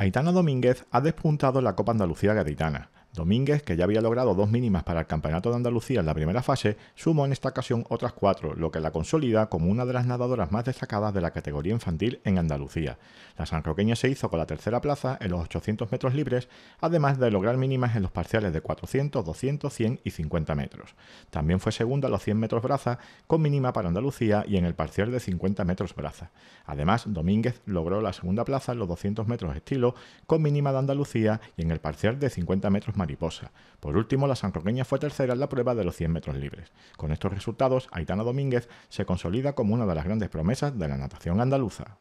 Aitana Domínguez ha despuntado en la Copa Andalucía Gaditana, Domínguez, que ya había logrado dos mínimas para el Campeonato de Andalucía en la primera fase, sumó en esta ocasión otras cuatro, lo que la consolida como una de las nadadoras más destacadas de la categoría infantil en Andalucía. La sanroqueña se hizo con la tercera plaza en los 800 metros libres, además de lograr mínimas en los parciales de 400, 200, 100 y 50 metros. También fue segunda en los 100 metros braza, con mínima para Andalucía y en el parcial de 50 metros braza. Además, Domínguez logró la segunda plaza en los 200 metros estilo, con mínima de Andalucía y en el parcial de 50 metros mariposa. Por último, la sanroqueña fue tercera en la prueba de los 100 metros libres. Con estos resultados, Aitana Domínguez se consolida como una de las grandes promesas de la natación andaluza.